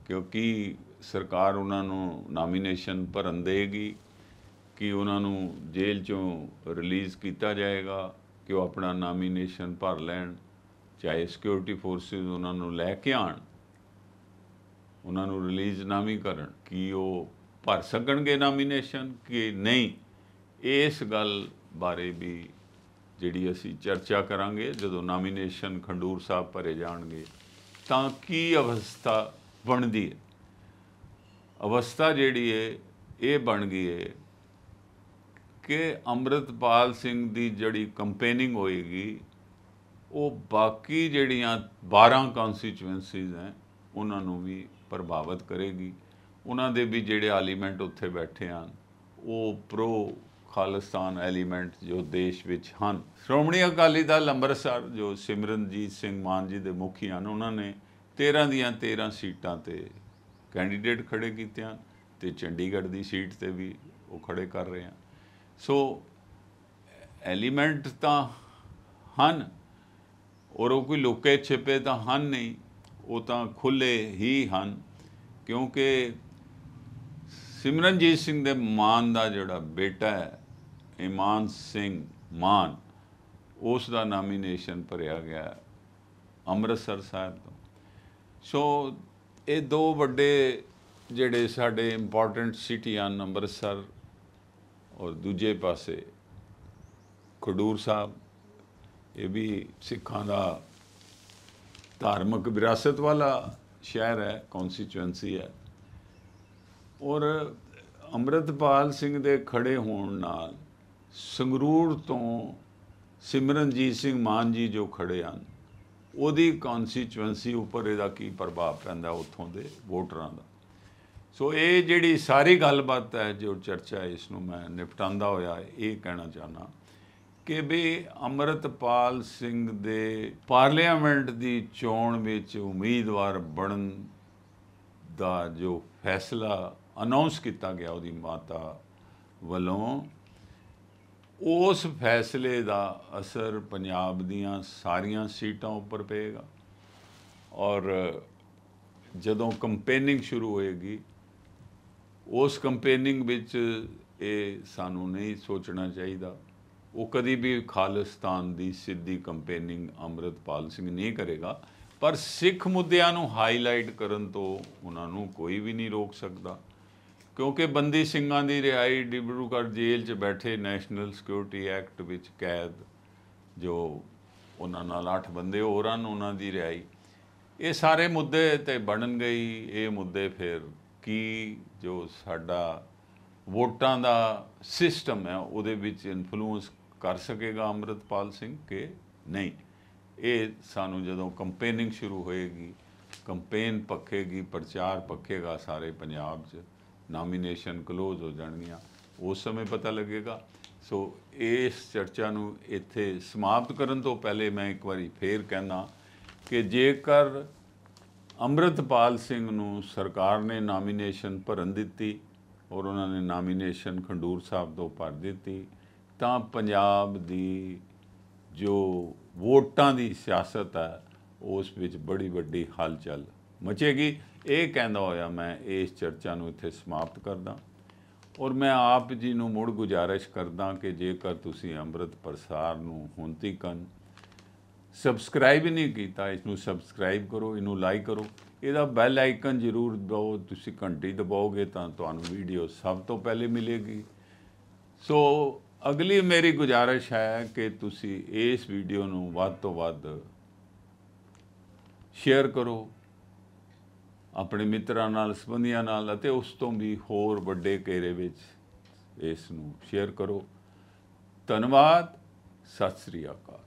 ਕਿਉਂਕਿ ਸਰਕਾਰ ਉਹਨਾਂ ਨੂੰ ਨਾਮੀਨੇਸ਼ਨ ਭਰਨ ਦੇਗੀ ਕਿ ਉਹਨਾਂ ਨੂੰ ਜੇਲ੍ਹ ਚੋਂ ਰਿਲੀਜ਼ ਕੀਤਾ ਜਾਏਗਾ ਕਿ ਉਹ ਆਪਣਾ ਨਾਮੀਨੇਸ਼ਨ ਭਰ ਲੈਣ ਚਾਹੇ ਸਿਕਿਉਰਿਟੀ ਫੋਰਸਿਸ ਉਹਨਾਂ ਨੂੰ ਲੈ ਕੇ ਆਣ ਉਹਨਾਂ ਨੂੰ ਰਿਲੀਜ਼ ਨਾ ਵੀ ਕਰਨ ਕਿ ਉਹ ਭਰ ਸਕਣਗੇ ਨਾਮੀਨੇਸ਼ਨ ਕਿ ਨਹੀਂ ਇਸ ਗੱਲ ਬਾਰੇ ਵੀ ਜਿਹੜੀ ਅਸੀਂ ਚਰਚਾ ਕਰਾਂਗੇ ਜਦੋਂ ਨਾਮੀਨੇਸ਼ਨ ਖੰਡੂਰ ਸਾਹਿਬ ਭਰੇ ਜਾਣਗੇ ਤਾਂ ਕੀ ਅਵਸਥਾ ਬਣਦੀ ਹੈ ਅਵਸਥਾ ਜਿਹੜੀ ਹੈ ਇਹ ਬਣ ਗਈ ਹੈ ਕਿ ਅੰਮ੍ਰਿਤਪਾਲ ਸਿੰਘ ਦੀ ਜਿਹੜੀ ਕੰਪੇਨਿੰਗ ਹੋਏਗੀ ਉਹ ਬਾਕੀ ਜਿਹੜੀਆਂ 12 ਕੰਸਟੀਚੁਐਂਸੀਜ਼ ਹੈ ਉਹਨਾਂ ਨੂੰ ਵੀ ਪ੍ਰਭਾਵਿਤ ਕਰੇਗੀ ਉਹਨਾਂ ਦੇ ਵੀ ਜਿਹੜੇ ਐਲੀਮੈਂਟ ਉੱਥੇ ਬੈਠੇ ਹਨ ਉਹ ਪ੍ਰੋ ਖਾਲਿਸਤਾਨ ਐਲੀਮੈਂਟ ਜੋ ਦੇਸ਼ ਵਿੱਚ ਹਨ ਸ਼੍ਰੋਮਣੀ ਅਕਾਲੀ ਦਲ ਅੰਮ੍ਰਿਤਸਰ ਜੋ ਸਿਮਰਨਜੀਤ ਸਿੰਘ ਮਾਨ ਜੀ ਦੇ ਮੁਖੀ ਹਨ ਉਹਨਾਂ ਨੇ 13 ਦੀਆਂ 13 ਸੀਟਾਂ ਤੇ ਕੈਂਡੀਡੇਟ ਖੜੇ ਕੀਤੇ ਹਨ ਤੇ ਚੰਡੀਗੜ੍ਹ ਦੀ ਸੀਟ ਤੇ ਵੀ ਉਹ ਖੜੇ ਕਰ ਰਹੇ ਹਨ ਸੋ ਐਲੀਮੈਂਟ ਤਾਂ ਹਨ ਔਰ ਉਹ ਕੋਈ ਲੁਕੇ ਛਿਪੇ ਤਾਂ ਹਨ ਨਹੀਂ ਉਹ ਤਾਂ ਖੁੱਲੇ ਹੀ ਹਨ ਕਿਉਂਕਿ ਸਿਮਰਨਜੀਤ ਸਿੰਘ ਦੇ ਮਾਨ ਦਾ ਜਿਹੜਾ ਬੇਟਾ ਹੈ ਇਮਾਨ ਸਿੰਘ ਮਾਨ ਉਸ ਦਾ ਨਾਮੀਨੇਸ਼ਨ ਭਰਿਆ ਗਿਆ ਅੰਮ੍ਰਿਤਸਰ ਸਾਹਿਬ ਤੋਂ ਸੋ ਇਹ ਦੋ ਵੱਡੇ ਜਿਹੜੇ ਸਾਡੇ ਇੰਪੋਰਟੈਂਟ ਸਿਟੀ ਹਨ ਅੰਮ੍ਰਿਤਸਰ ਔਰ ਦੂਜੇ ਪਾਸੇ ਖਡੂਰ ਸਾਹਿਬ ਇਹ ਵੀ ਸਿੱਖਾਂ ਦਾ ਧਾਰਮਿਕ ਵਿਰਾਸਤ ਵਾਲਾ ਸ਼ਹਿਰ ਹੈ ਕੌਨਸਟੀਚੁਐਂਸੀ ਹੈ ਔਰ ਅੰਮ੍ਰਿਤਪਾਲ ਸਿੰਘ ਦੇ ਖੜੇ ਹੋਣ ਨਾਲ ਸੰਗਰੂਰ ਤੋਂ ਸਿਮਰਨਜੀਤ ਸਿੰਘ ਮਾਨ ਜੀ ਜੋ ਖੜੇ ਹਨ ਉਹਦੀ ਕੌਨਸਟੀਚੁਐਂਸੀ ਉੱਪਰ ਇਹਦਾ ਕੀ ਪ੍ਰਭਾਵ ਪੈਂਦਾ ਉੱਥੋਂ ਦੇ ਵੋਟਰਾਂ ਦਾ ਸੋ ਇਹ ਜਿਹੜੀ ਸਾਰੀ ਗੱਲਬਾਤ ਹੈ ਜੋ ਚਰਚਾ ਇਸ ਨੂੰ ਮੈਂ ਨਿਪਟਾਂਦਾ ਹੋਇਆ ਇਹ ਕਹਿਣਾ ਚਾਹਨਾ ਕਿ ਵੀ ਅਮਰਤਪਾਲ ਸਿੰਘ ਦੇ ਪਾਰਲੀਮੈਂਟ ਦੀ ਚੋਣ ਵਿੱਚ ਉਮੀਦਵਾਰ ਬਣਨ ਦਾ ਜੋ ਫੈਸਲਾ ਅਨਾਉਂਸ ਕੀਤਾ ਗਿਆ ਉਹਦੀ ਮਾਤਾ ਵੱਲੋਂ ਉਸ ਫੈਸਲੇ ਦਾ ਅਸਰ ਪੰਜਾਬ ਦੀਆਂ ਸਾਰੀਆਂ ਸੀਟਾਂ ਉੱਪਰ ਪਏਗਾ ਔਰ ਜਦੋਂ ਕੰਪੇਨਿੰਗ ਸ਼ੁਰੂ ਹੋਏਗੀ ਉਸ ਕੰਪੇਨਿੰਗ ਵਿੱਚ ਇਹ ਸਾਨੂੰ ਨਹੀਂ ਸੋਚਣਾ ਚਾਹੀਦਾ ਉਹ ਕਦੀ ਵੀ ਖਾਲਿਸਤਾਨ ਦੀ ਸਿੱਧੀ ਕੰਪੇਨਿੰਗ ਅਮਰਤਪਾਲ ਸਿੰਘ ਨਹੀਂ ਕਰੇਗਾ ਪਰ ਸਿੱਖ ਮੁੱਦਿਆਂ ਨੂੰ ਹਾਈਲਾਈਟ ਕਰਨ ਤੋਂ ਉਹਨਾਂ ਨੂੰ ਕੋਈ ਵੀ ਨਹੀਂ ਰੋਕ ਸਕਦਾ ਕਿਉਂਕਿ ਬੰਦੀ ਸਿੰਘਾਂ ਦੀ ਰਿਹਾਈ ਡਿਬਰੂਕਰ ਜੇਲ੍ਹ 'ਚ ਬੈਠੇ ਨੈਸ਼ਨਲ ਸਿਕਿਉਰਿਟੀ ਐਕਟ ਵਿੱਚ ਕੈਦ ਜੋ ਉਹਨਾਂ ਨਾਲ 8 ਬੰਦੇ ਹੋਰਾਂ ਉਹਨਾਂ ਦੀ ਰਿਹਾਈ ਇਹ ਸਾਰੇ ਮੁੱਦੇ ਤੇ ਬਣਨ ਗਈ ਇਹ ਮੁੱਦੇ ਫਿਰ ਕੀ ਜੋ ਸਾਡਾ ਵੋਟਾਂ ਦਾ ਸਿਸਟਮ ਹੈ ਉਹਦੇ ਵਿੱਚ ਇਨਫਲੂਐਂਸ ਕਰ ਸਕੇਗਾ ਅਮਰਤਪਾਲ ਸਿੰਘ ਕਿ ਨਹੀਂ ਇਹ ਸਾਨੂੰ ਜਦੋਂ ਕੰਪੇਨਿੰਗ ਸ਼ੁਰੂ ਹੋਏਗੀ ਕੰਪੇਨ ਪੱਕੇਗੀ ਪ੍ਰਚਾਰ ਪੱਕੇਗਾ ਸਾਰੇ ਪੰਜਾਬ 'ਚ ਨਾਮੀਨੇਸ਼ਨ ক্লোਜ਼ ਹੋ ਜਾਣਗੀਆਂ ਉਸ ਸਮੇਂ ਪਤਾ ਲੱਗੇਗਾ ਸੋ ਇਸ ਚਰਚਾ ਨੂੰ ਇੱਥੇ ਸਮਾਪਤ ਕਰਨ ਤੋਂ ਪਹਿਲੇ ਮੈਂ ਇੱਕ ਵਾਰੀ ਫੇਰ ਕਹਿਣਾ ਕਿ ਜੇਕਰ ਅੰਮ੍ਰਿਤਪਾਲ ਸਿੰਘ ਨੂੰ ਸਰਕਾਰ ਨੇ ਨਾਮੀਨੇਸ਼ਨ ਭਰਨ ਦਿੱਤੀ ਔਰ ਉਹਨਾਂ ਨੇ ਨਾਮੀਨੇਸ਼ਨ ਖੰਡੂਰ ਸਾਹਿਬ ਤੋਂ ਭਰ ਦਿੱਤੀ ਤਾਂ ਪੰਜਾਬ ਦੀ ਜੋ ਵੋਟਾਂ ਦੀ ਸਿਆਸਤ ਹੈ ਉਸ ਵਿੱਚ ਬੜੀ ਵੱਡੀ ਹਲਚਲ ਮਚੇਗੀ ਇਹ ਕਹਿੰਦਾ ਹੋਇਆ ਮੈਂ ਇਸ ਚਰਚਾ ਨੂੰ ਇੱਥੇ ਸਮਾਪਤ ਕਰਦਾ ਔਰ ਮੈਂ ਆਪ ਜੀ ਨੂੰ ਮੁੜ ਗੁਜਾਰਿਸ਼ ਕਰਦਾ ਕਿ ਜੇਕਰ ਤੁਸੀਂ ਅੰਮ੍ਰਿਤ ਪ੍ਰਸਾਰ ਨੂੰ ਹੁਣ ਤੀਕਨ ਸਬਸਕ੍ਰਾਈਬ ਨਹੀਂ ਕੀਤਾ ਇਸ ਨੂੰ ਸਬਸਕ੍ਰਾਈਬ ਕਰੋ ਇਹਨੂੰ ਲਾਈਕ ਕਰੋ ਇਹਦਾ ਬੈਲ ਆਈਕਨ ਜ਼ਰੂਰ ਦਬਾਓ ਤੁਸੀਂ ਘੰਟੀ ਦਬਾਓਗੇ ਤਾਂ ਤੁਹਾਨੂੰ ਵੀਡੀਓ ਸਭ ਤੋਂ ਪਹਿਲੇ ਮਿਲੇਗੀ ਸੋ ਅਗਲੀ ਮੇਰੀ ਗੁਜਾਰਿਸ਼ ਹੈ ਕਿ ਤੁਸੀਂ ਇਸ ਵੀਡੀਓ ਨੂੰ ਵੱਧ ਤੋਂ ਵੱਧ ਸ਼ੇਅਰ ਕਰੋ ਆਪਣੇ ਮਿੱਤਰਾਂ ਨਾਲ ਸਬੰਧੀਆਂ ਨਾਲ ਅਤੇ ਉਸ ਤੋਂ ਵੀ ਹੋਰ ਵੱਡੇ ਘੇਰੇ ਵਿੱਚ ਇਸ ਨੂੰ ਸ਼ੇਅਰ ਕਰੋ ਧੰਨਵਾਦ ਸਤਿ ਸ੍ਰੀ ਅਕਾਲ